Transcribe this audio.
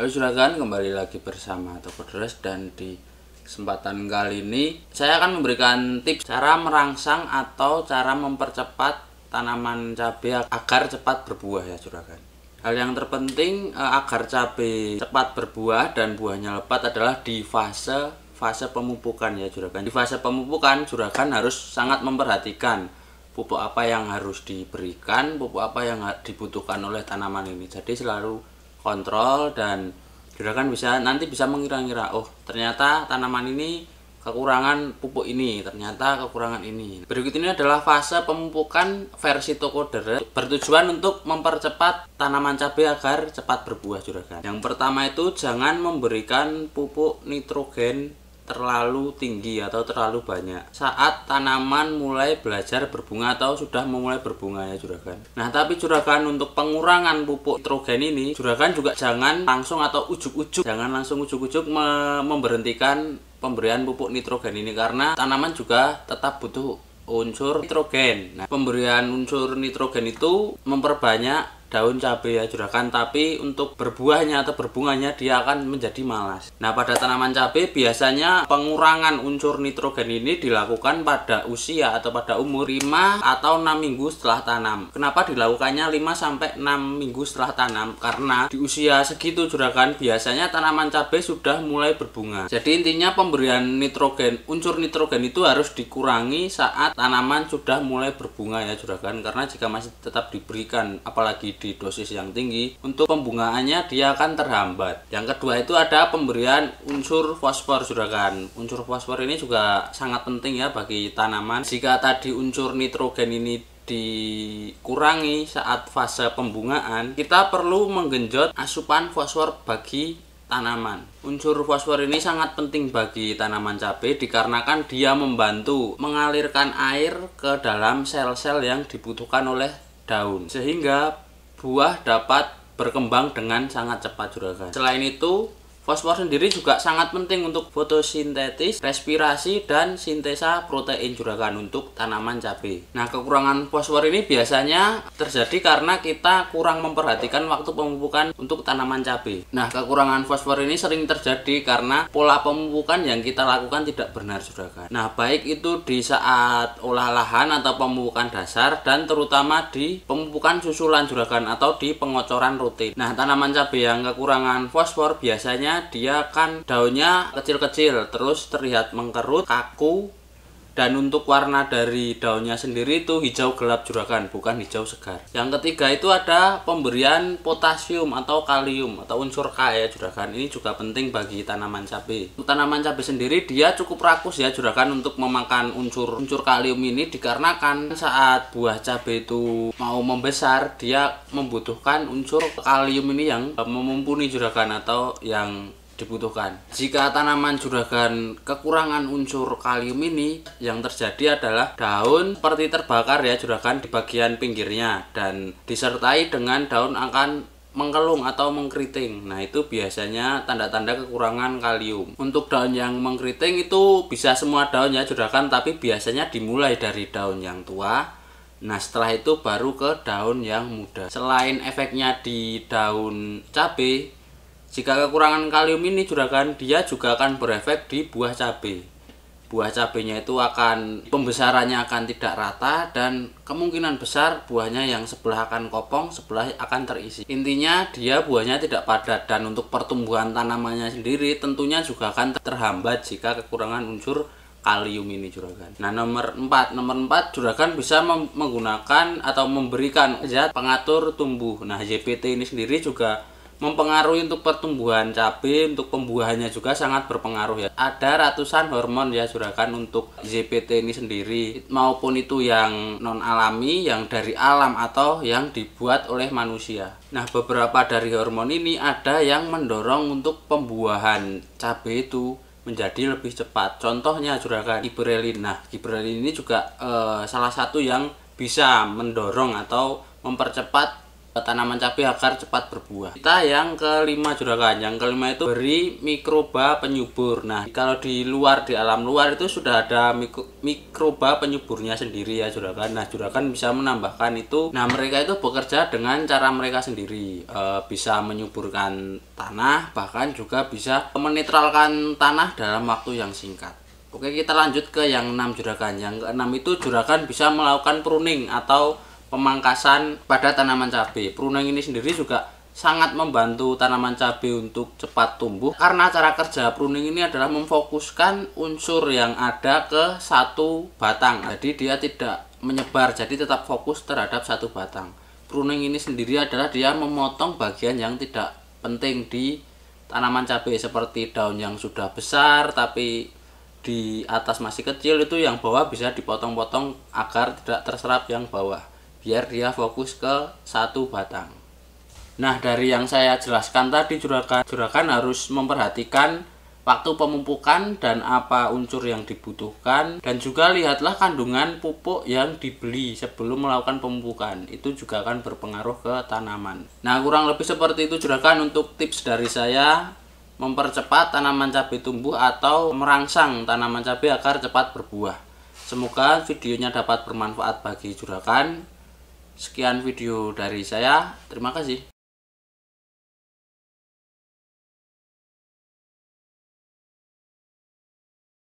Halo Juragan, kembali lagi bersama Toko Dress dan di kesempatan kali ini saya akan memberikan tips cara merangsang atau cara mempercepat tanaman cabai agar cepat berbuah ya Juragan. Hal yang terpenting eh, agar cabai cepat berbuah dan buahnya lebat adalah di fase fase pemupukan ya Juragan. Di fase pemupukan Juragan harus sangat memperhatikan pupuk apa yang harus diberikan, pupuk apa yang dibutuhkan oleh tanaman ini. Jadi selalu kontrol dan juragan bisa nanti bisa mengira-ngira oh ternyata tanaman ini kekurangan pupuk ini ternyata kekurangan ini berikut ini adalah fase pemupukan versi tokoder bertujuan untuk mempercepat tanaman cabai agar cepat berbuah juragan yang pertama itu jangan memberikan pupuk nitrogen terlalu tinggi atau terlalu banyak saat tanaman mulai belajar berbunga atau sudah memulai berbunga ya juragan nah tapi juragan untuk pengurangan pupuk nitrogen ini juragan juga jangan langsung atau ujuk-ujuk jangan langsung ujuk-ujuk me memberhentikan pemberian pupuk nitrogen ini karena tanaman juga tetap butuh unsur nitrogen nah, pemberian unsur nitrogen itu memperbanyak daun cabai ya juragan tapi untuk berbuahnya atau berbunganya dia akan menjadi malas nah pada tanaman cabai biasanya pengurangan unsur nitrogen ini dilakukan pada usia atau pada umur 5 atau 6 minggu setelah tanam kenapa dilakukannya 5 sampai 6 minggu setelah tanam karena di usia segitu juragan biasanya tanaman cabai sudah mulai berbunga jadi intinya pemberian nitrogen unsur nitrogen itu harus dikurangi saat tanaman sudah mulai berbunga ya juragan karena jika masih tetap diberikan apalagi di dosis yang tinggi, untuk pembungaannya dia akan terhambat. Yang kedua itu ada pemberian unsur fosfor juragan. Unsur fosfor ini juga sangat penting ya bagi tanaman. Jika tadi unsur nitrogen ini dikurangi saat fase pembungaan, kita perlu menggenjot asupan fosfor bagi tanaman. Unsur fosfor ini sangat penting bagi tanaman cabai dikarenakan dia membantu mengalirkan air ke dalam sel-sel yang dibutuhkan oleh daun. Sehingga buah dapat berkembang dengan sangat cepat juragan. Selain itu, Fosfor sendiri juga sangat penting untuk fotosintesis, respirasi, dan sintesa protein juragan untuk tanaman cabai. Nah, kekurangan fosfor ini biasanya terjadi karena kita kurang memperhatikan waktu pemupukan untuk tanaman cabai. Nah, kekurangan fosfor ini sering terjadi karena pola pemupukan yang kita lakukan tidak benar juragan. Nah, baik itu di saat olah lahan atau pemupukan dasar dan terutama di pemupukan susulan juragan atau di pengocoran rutin. Nah, tanaman cabai yang kekurangan fosfor biasanya dia kan daunnya kecil-kecil terus terlihat mengkerut, kaku, dan untuk warna dari daunnya sendiri itu hijau gelap juragan, bukan hijau segar. Yang ketiga itu ada pemberian potasium atau kalium atau unsur K ya juragan. Ini juga penting bagi tanaman cabai. Untuk tanaman cabai sendiri dia cukup rakus ya juragan untuk memakan unsur-unsur kalium ini dikarenakan saat buah cabai itu mau membesar dia membutuhkan unsur kalium ini yang eh, mumpuni juragan atau yang dibutuhkan. Jika tanaman juragan kekurangan unsur kalium ini, yang terjadi adalah daun seperti terbakar ya juragan di bagian pinggirnya dan disertai dengan daun akan mengkelung atau mengkriting. Nah, itu biasanya tanda-tanda kekurangan kalium. Untuk daun yang mengkriting itu bisa semua daun ya juragan, tapi biasanya dimulai dari daun yang tua. Nah, setelah itu baru ke daun yang muda. Selain efeknya di daun cabai, jika kekurangan kalium ini juragan dia juga akan berefek di buah cabai. Buah cabainya itu akan pembesarannya akan tidak rata dan kemungkinan besar buahnya yang sebelah akan kopong, sebelah akan terisi. Intinya dia buahnya tidak padat dan untuk pertumbuhan tanamannya sendiri tentunya juga akan terhambat jika kekurangan unsur kalium ini juragan. Nah, nomor 4, nomor 4 juragan bisa menggunakan atau memberikan zat pengatur tumbuh. Nah, JPT ini sendiri juga mempengaruhi untuk pertumbuhan cabai untuk pembuahannya juga sangat berpengaruh ya ada ratusan hormon ya juragan untuk ZPT ini sendiri maupun itu yang non alami yang dari alam atau yang dibuat oleh manusia nah beberapa dari hormon ini ada yang mendorong untuk pembuahan cabai itu menjadi lebih cepat contohnya juragan ibrelin. nah ibrelin ini juga eh, salah satu yang bisa mendorong atau mempercepat tanaman cabai agar cepat berbuah. Kita yang kelima juragan, yang kelima itu beri mikroba penyubur. Nah, kalau di luar di alam luar itu sudah ada mikro, mikroba penyuburnya sendiri ya juragan. Nah, juragan bisa menambahkan itu. Nah, mereka itu bekerja dengan cara mereka sendiri, e, bisa menyuburkan tanah, bahkan juga bisa menetralkan tanah dalam waktu yang singkat. Oke, kita lanjut ke yang enam juragan. Yang keenam itu juragan bisa melakukan pruning atau pemangkasan pada tanaman cabai. Pruning ini sendiri juga sangat membantu tanaman cabai untuk cepat tumbuh karena cara kerja pruning ini adalah memfokuskan unsur yang ada ke satu batang jadi dia tidak menyebar jadi tetap fokus terhadap satu batang pruning ini sendiri adalah dia memotong bagian yang tidak penting di tanaman cabai seperti daun yang sudah besar tapi di atas masih kecil itu yang bawah bisa dipotong-potong agar tidak terserap yang bawah biar dia fokus ke satu batang. Nah, dari yang saya jelaskan tadi juragan juragan harus memperhatikan waktu pemupukan dan apa unsur yang dibutuhkan dan juga lihatlah kandungan pupuk yang dibeli sebelum melakukan pemupukan itu juga akan berpengaruh ke tanaman nah kurang lebih seperti itu juragan untuk tips dari saya mempercepat tanaman cabai tumbuh atau merangsang tanaman cabai agar cepat berbuah semoga videonya dapat bermanfaat bagi juragan Sekian video dari saya. Terima kasih.